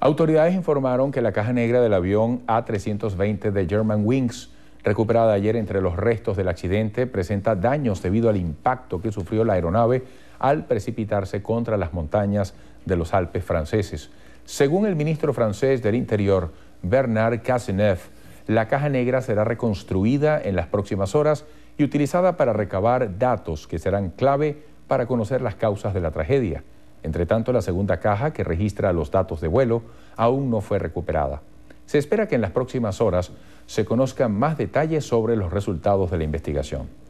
Autoridades informaron que la caja negra del avión A320 de Germanwings, recuperada ayer entre los restos del accidente, presenta daños debido al impacto que sufrió la aeronave al precipitarse contra las montañas de los Alpes franceses. Según el ministro francés del Interior, Bernard Cazeneuve, la caja negra será reconstruida en las próximas horas y utilizada para recabar datos que serán clave para conocer las causas de la tragedia. Entre tanto, la segunda caja que registra los datos de vuelo aún no fue recuperada. Se espera que en las próximas horas se conozcan más detalles sobre los resultados de la investigación.